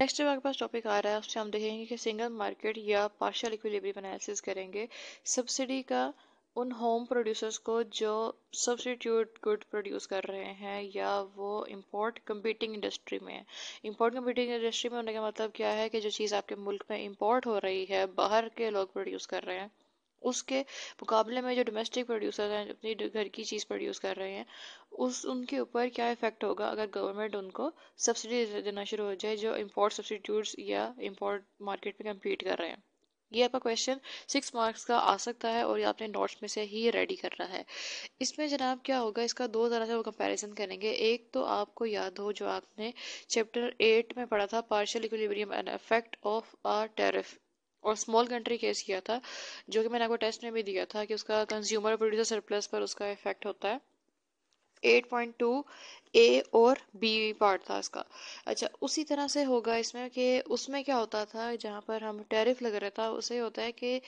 next हमारे पास topic आ रहा है उससे हम देखेंगे कि सिंगल मार्केट या पार्शियल इक्विलिब्रियम एनालिसिस करेंगे सब्सिडी का उन होम प्रोड्यूसर्स को जो सब्सिट्यूट गुड प्रोड्यूस कर रहे हैं या वो इंपोर्ट कंपीटिंग इंडस्ट्री में है इंपोर्ट कंपीटिंग इंडस्ट्री में होने का मतलब क्या है कि जो चीज़ आपके मुल्क में इंपोर्ट हो रही है बाहर के लोग प्रोड्यूस कर रहे हैं उसके मुकाबले में जो डोमेस्टिक प्रोड्यूसर हैं अपनी घर की चीज़ प्रोड्यूस कर रहे हैं उस उनके ऊपर क्या इफ़ेक्ट होगा अगर गवर्नमेंट उनको सब्सिडी देना शुरू हो जाए जो इम्पोर्ट सब्सिट्यूट्स या इम्पोर्ट मार्केट में कम्पीट कर रहे हैं ये आपका क्वेश्चन सिक्स मार्क्स का आ सकता है और ये आपने नोट्स में से ही रेडी करना है इसमें जनाब क्या होगा इसका दो तरह से वो कंपैरिजन करेंगे एक तो आपको याद हो जो आपने चैप्टर एट में पढ़ा था partial equilibrium and effect of a tariff और स्मॉल कंट्री केस किया था जो कि मैंने आपको टेस्ट में भी दिया था कि उसका कंज्यूमर प्रोड्यूसर सरप्लस पर उसका इफेक्ट होता है 8.2 ए और बी पार्ट था इसका अच्छा उसी तरह से होगा इसमें कि उसमें क्या होता था जहाँ पर हम टैरिफ लग रहा था उसे होता है कि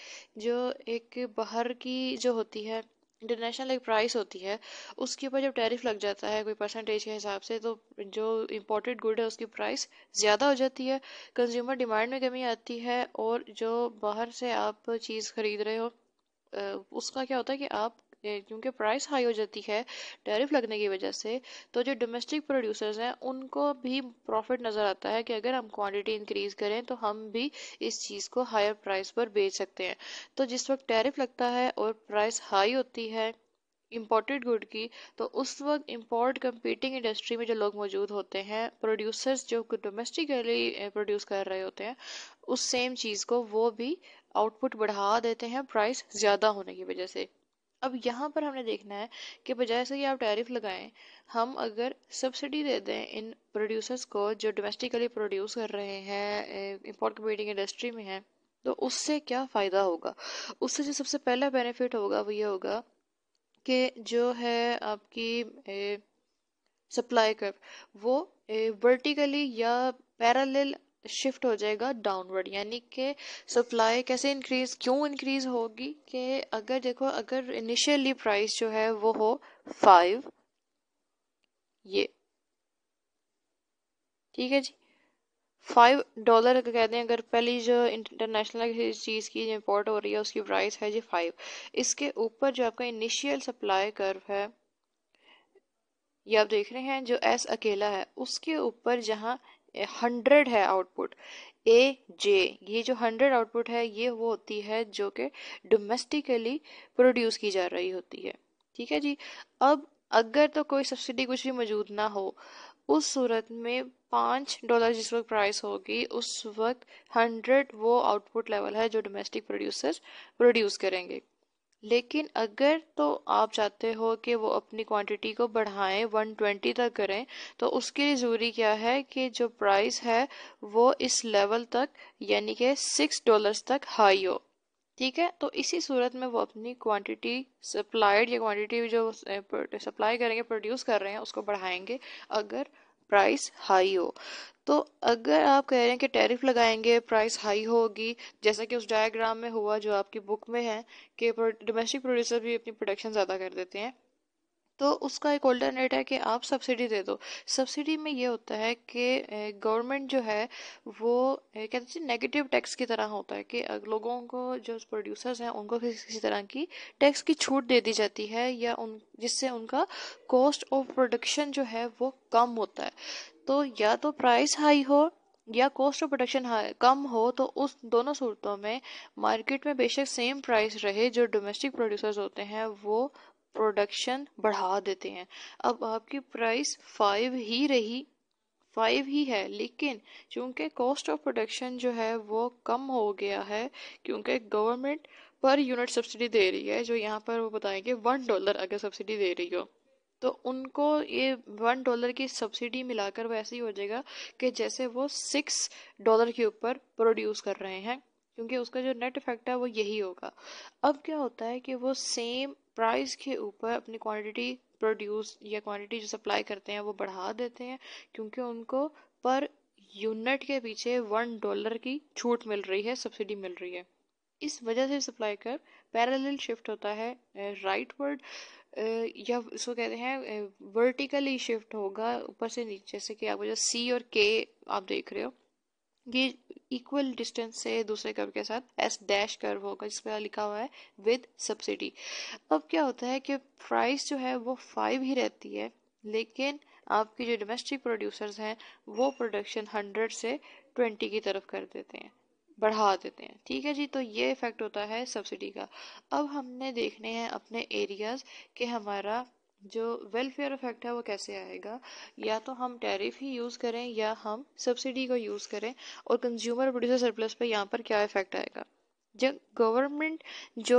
जो एक बाहर की जो होती है इंटरनेशनल एक प्राइस होती है उसके ऊपर जब टैरिफ लग जाता है कोई परसेंटेज के हिसाब से तो जो इम्पोर्टेड गुड है उसकी प्राइस ज़्यादा हो जाती है कंज्यूमर डिमांड में कमी आती है और जो बाहर से आप चीज़ ख़रीद रहे हो उसका क्या होता है कि आप क्योंकि प्राइस हाई हो जाती है टैरिफ लगने की वजह से तो जो डोमेस्टिक प्रोड्यूसर्स हैं उनको भी प्रॉफिट नज़र आता है कि अगर हम क्वांटिटी इंक्रीज़ करें तो हम भी इस चीज़ को हायर प्राइस पर बेच सकते हैं तो जिस वक्त टैरिफ लगता है और प्राइस हाई होती है इम्पोर्टेड गुड की तो उस वक्त इम्पोर्ट कंपीटिंग इंडस्ट्री में जो लोग मौजूद होते हैं प्रोड्यूसर्स जो डोमेस्टिकली प्रोड्यूस कर रहे होते हैं उस सेम चीज़ को वो भी आउटपुट बढ़ा देते हैं प्राइस ज़्यादा होने की वजह से अब यहाँ पर हमने देखना है कि बजाय से कि आप टैरिफ लगाएं हम अगर सब्सिडी दे दें इन प्रोड्यूसर्स को जो डोमेस्टिकली प्रोड्यूस कर रहे हैं इम्पोर्ट कम्पीटिंग इंडस्ट्री में हैं तो उससे क्या फ़ायदा होगा उससे जो सबसे पहला बेनिफिट होगा वो ये होगा कि जो है आपकी सप्लाई कर वो वर्टिकली या पैरेलल शिफ्ट हो जाएगा डाउनवर्ड यानी कि सप्लाई कैसे इंक्रीज क्यों इंक्रीज होगी कि अगर देखो अगर इनिशियली प्राइस जो है वो हो फाइव ये ठीक है जी फाइव डॉलर अगर कहते हैं अगर पहली जो इंटरनेशनल किसी चीज़ की इम्पोर्ट हो रही है उसकी प्राइस है जी फाइव इसके ऊपर जो आपका इनिशियल सप्लाई कर्व है ये आप देख रहे हैं जो एस अकेला है उसके ऊपर जहाँ हंड्रेड है आउटपुट ए जे ये जो हंड्रेड आउटपुट है ये वो होती है जो कि डोमेस्टिकली प्रोड्यूस की जा रही होती है ठीक है जी अब अगर तो कोई सब्सिडी कुछ भी मौजूद ना हो उस सूरत में पाँच डॉलर जिस वक्त प्राइस होगी उस वक्त हंड्रेड वो आउटपुट लेवल है जो डोमेस्टिक प्रोड्यूसर प्रोड्यूस करेंगे लेकिन अगर तो आप चाहते हो कि वो अपनी क्वांटिटी को बढ़ाएं 120 तक करें तो उसके लिए ज़रूरी क्या है कि जो प्राइस है वो इस लेवल तक यानी कि सिक्स डॉलर्स तक हाई हो ठीक है तो इसी सूरत में वो अपनी क्वांटिटी सप्लाइड या क्वांटिटी जो सप्लाई करेंगे प्रोड्यूस कर रहे हैं उसको बढ़ाएंगे अगर प्राइस हाई हो तो अगर आप कह रहे हैं कि टैरिफ लगाएंगे प्राइस हाई होगी जैसा कि उस डायग्राम में हुआ जो आपकी बुक में है कि डोमेस्टिक प्रोड्यूसर भी अपनी प्रोडक्शन ज़्यादा कर देते हैं तो उसका एक ऑल्टरनेट है कि आप सब्सिडी दे दो सब्सिडी में ये होता है कि गवर्नमेंट जो है वो कहते हैं नेगेटिव टैक्स की तरह होता है कि लोगों को जो प्रोड्यूसर्स हैं उनको किसी तरह की टैक्स की छूट दे दी जाती है या उन जिससे उनका कॉस्ट ऑफ प्रोडक्शन जो है वो कम होता है तो या तो प्राइस हाई हो या कॉस्ट ऑफ प्रोडक्शन कम हो तो उस दोनों सूरतों में मार्केट में बेशक सेम प्राइस रहे जो डोमेस्टिक प्रोड्यूसर्स होते हैं वो प्रोडक्शन बढ़ा देते हैं अब आपकी प्राइस फाइव ही रही फाइव ही है लेकिन चूंकि कॉस्ट ऑफ प्रोडक्शन जो है वो कम हो गया है क्योंकि गवर्नमेंट पर यूनिट सब्सिडी दे रही है जो यहाँ पर वो बताएंगे वन डॉलर अगर सब्सिडी दे रही हो तो उनको ये वन डॉलर की सब्सिडी मिलाकर वैसे ही हो जाएगा कि जैसे वो सिक्स डॉलर के ऊपर प्रोड्यूस कर रहे हैं क्योंकि उसका जो नेट इफेक्ट है वो यही होगा अब क्या होता है कि वो सेम प्राइस के ऊपर अपनी क्वांटिटी प्रोड्यूस या क्वांटिटी जो सप्लाई करते हैं वो बढ़ा देते हैं क्योंकि उनको पर यूनिट के पीछे वन डॉलर की छूट मिल रही है सब्सिडी मिल रही है इस वजह से सप्लाई कर पैरेलल शिफ्ट होता है राइट वर्ड या इसको कहते हैं वर्टिकली शिफ्ट होगा ऊपर से नीचे जैसे कि आपको जो सी और के आप देख रहे हो ये इक्वल डिस्टेंस से दूसरे कर्व के साथ एस डैश कर्व होगा जिसमें लिखा हुआ है विद सब्सिडी अब क्या होता है कि प्राइस जो है वो फाइव ही रहती है लेकिन आपके जो डोमेस्टिक प्रोड्यूसर्स हैं वो प्रोडक्शन हंड्रेड से ट्वेंटी की तरफ कर देते हैं बढ़ा देते हैं ठीक है जी तो ये इफ़ेक्ट होता है सब्सिडी का अब हमने देखने हैं अपने एरियाज़ के हमारा जो वेलफेयर इफेक्ट है वो कैसे आएगा या तो हम टैरिफ ही यूज़ करें या हम सब्सिडी को यूज़ करें और कंज्यूमर प्रोड्यूसर सरप्लस पे यहाँ पर क्या इफेक्ट आएगा जब गवर्नमेंट जो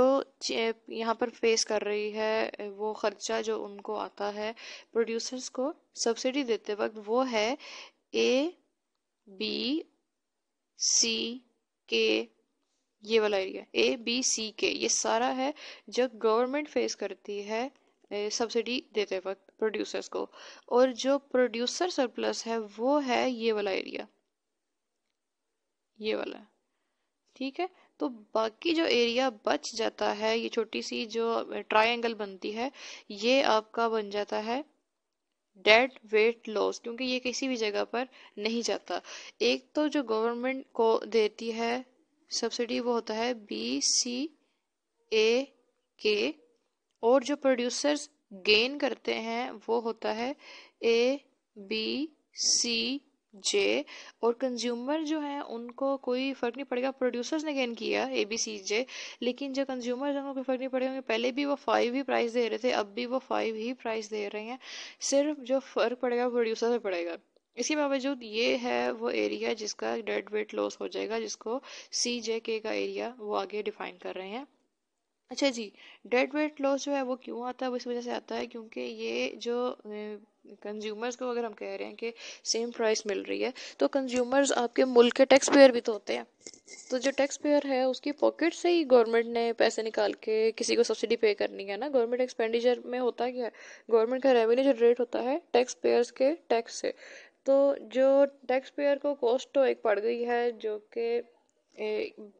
यहाँ पर फेस कर रही है वो ख़र्चा जो उनको आता है प्रोड्यूसर्स को सब्सिडी देते वक्त वो है ए बी सी के ये वाला एरिया ए बी सी के ये सारा है जब गवर्नमेंट फेस करती है सब्सिडी देते वक्त प्रोड्यूसर्स को और जो प्रोड्यूसर सरप्लस है वो है ये वाला एरिया ये वाला ठीक है तो बाकी जो एरिया बच जाता है ये छोटी सी जो ट्रायंगल बनती है ये आपका बन जाता है डेड वेट लॉस क्योंकि ये किसी भी जगह पर नहीं जाता एक तो जो गवर्नमेंट को देती है सब्सिडी वो होता है बी सी ए के और जो प्रोड्यूसर्स गेन करते हैं वो होता है ए बी सी जे और कंज्यूमर जो है उनको कोई फ़र्क नहीं पड़ेगा प्रोड्यूसर्स ने गेन किया ए बी सी जे लेकिन जो कंज्यूमर्स हैं उनको कोई फ़र्क नहीं पड़ेगा क्योंकि पहले भी वो फाइव ही प्राइस दे रहे थे अब भी वो फाइव ही प्राइस दे रहे हैं सिर्फ जो फ़र्क पड़ेगा वो प्रोड्यूसर से पड़ेगा इसके बावजूद ये है वो एरिया जिसका डेड वेट लॉस हो जाएगा जिसको सी जे के का एरिया वो आगे डिफाइन कर रहे हैं अच्छा जी डेड वेट लॉस जो है वो क्यों आता है वो इस वजह से आता है क्योंकि ये जो कंज्यूमर्स को अगर हम कह रहे हैं कि सेम प्राइस मिल रही है तो कंज्यूमर्स आपके मुल्क के टैक्स पेयर भी तो होते हैं तो जो टैक्स पेयर है उसकी पॉकेट से ही गवर्नमेंट ने पैसे निकाल के किसी को सब्सिडी पे करनी है ना गवर्नमेंट एक्सपेंडिचर में होता क्या है गवर्नमेंट का रेवेन्यू जनरेट होता है टैक्स पेयर्स के टैक्स से तो जो टैक्स पेयर को कॉस्ट तो एक पड़ गई है जो कि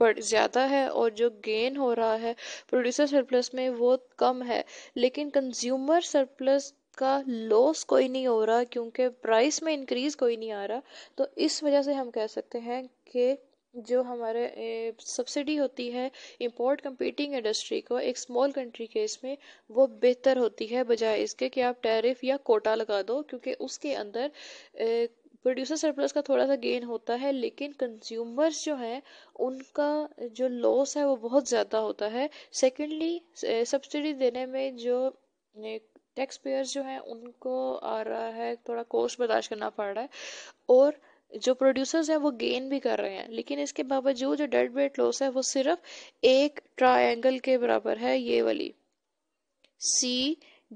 बढ़ ज़्यादा है और जो गेन हो रहा है प्रोड्यूसर सरप्लस में वो कम है लेकिन कंज्यूमर सरप्लस इसका लॉस कोई नहीं हो रहा क्योंकि प्राइस में इंक्रीज़ कोई नहीं आ रहा तो इस वजह से हम कह सकते हैं कि जो हमारे सब्सिडी होती है इंपोर्ट कंपीटिंग इंडस्ट्री को एक स्मॉल कंट्री केस में वो बेहतर होती है बजाय इसके कि आप टैरिफ या कोटा लगा दो क्योंकि उसके अंदर प्रोड्यूसर सरप्लस का थोड़ा सा गेन होता है लेकिन कंज्यूमर्स जो हैं उनका जो लॉस है वो बहुत ज़्यादा होता है सेकेंडली सब्सिडी देने में जो टैक्स पेयर्स जो हैं उनको आ रहा है थोड़ा कोस्ट बर्दाश्त करना पड़ रहा है और जो प्रोड्यूसर्स हैं वो गेन भी कर रहे हैं लेकिन इसके बावजूद जो डेड वेट लॉस है वो सिर्फ एक ट्रायंगल के बराबर है ये वाली सी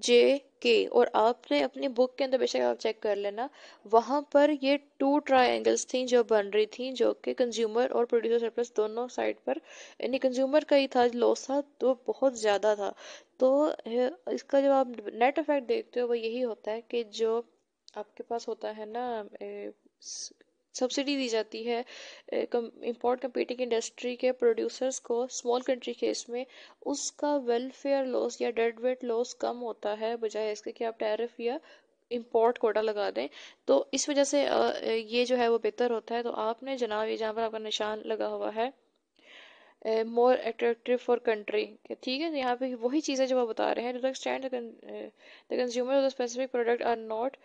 जे के और आपने अपनी बुक के अंदर बेशक आप चेक कर लेना वहाँ पर ये टू ट्रायंगल्स थी जो बन रही थी जो कि कंज्यूमर और प्रोड्यूसर सरप्लस दोनों साइड पर यानी कंज्यूमर का ही था लॉस था तो बहुत ज़्यादा था तो इसका जब आप नेट इफेक्ट देखते हो वो यही होता है कि जो आपके पास होता है ना सब्सिडी दी जाती है इम्पोर्ट कंपीटिंग इंडस्ट्री के प्रोड्यूसर्स को स्मॉल कंट्री केस में उसका वेलफेयर लॉस या डेड वेट लॉस कम होता है बजाय इसके कि आप टैरिफ या इम्पोर्ट कोटा लगा दें तो इस वजह से ये जो है वो बेहतर होता है तो आपने जनाब ये जहाँ पर आपका निशान लगा हुआ है मोर अट्रैक्टिव फॉर कंट्री ठीक है तो यहाँ पे वही चीज़ें जो आप बता रहे हैं to the extent the consumer of the specific product are not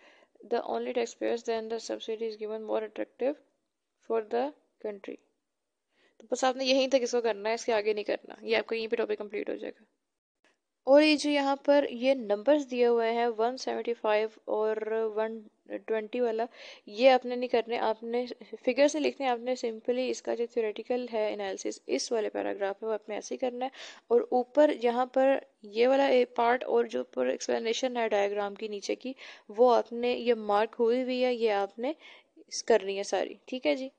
the only taxpayers then the subsidy is given more attractive for the country तो बस आपने यहीं तक इसको करना है इसके आगे नहीं करना ये आपका यहीं पे टॉपिक कंप्लीट हो जाएगा और ये जो यहाँ पर ये नंबर्स दिए हुए हैं वन सेवेंटी फाइव और वन ट्वेंटी वाला ये आपने नहीं करने आपने फिगर से लिखने आपने सिंपली इसका जो थ्योरेटिकल है एनालिसिस इस वाले पैराग्राफ में वो आपने ऐसे ही करना है और ऊपर यहाँ पर ये वाला पार्ट और जो ऊपर एक्सप्लेनेशन है डायग्राम की नीचे की वो आपने ये मार्क हुई हुई है ये आपने करनी है सारी ठीक है जी